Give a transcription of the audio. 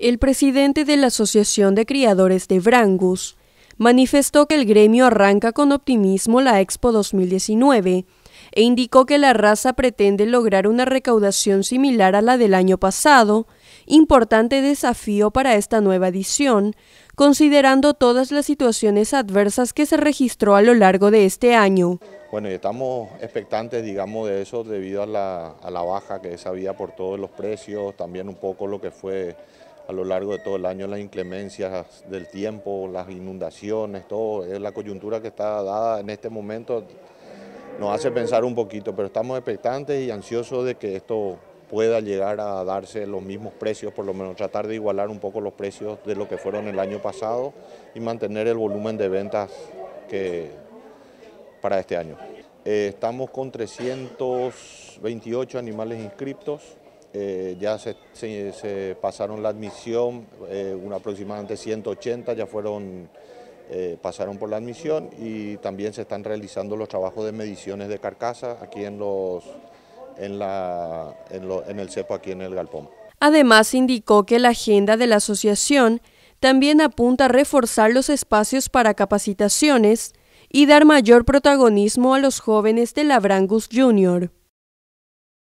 El presidente de la Asociación de Criadores de Brangus manifestó que el gremio arranca con optimismo la Expo 2019 e indicó que la raza pretende lograr una recaudación similar a la del año pasado, importante desafío para esta nueva edición, considerando todas las situaciones adversas que se registró a lo largo de este año. Bueno, estamos expectantes, digamos, de eso debido a la, baja que se había por todos los precios, también un poco lo que fue a lo largo de todo el año las inclemencias del tiempo, las inundaciones, todo, es la coyuntura que está dada en este momento nos hace pensar un poquito, pero estamos expectantes y ansiosos de que esto pueda llegar a darse los mismos precios, por lo menos tratar de igualar un poco los precios de lo que fueron el año pasado y mantener el volumen de ventas que para este año. Eh, estamos con 328 animales inscriptos, eh, ya se, pasaron la admisión, eh, aproximadamente 180 ya fueron, eh, pasaron por la admisión y también se están realizando los trabajos de mediciones de carcasa aquí en, los, en, en el cepo, aquí en el galpón. Además indicó que la agenda de la asociación también apunta a reforzar los espacios para capacitaciones y dar mayor protagonismo a los jóvenes de Labrangus Junior.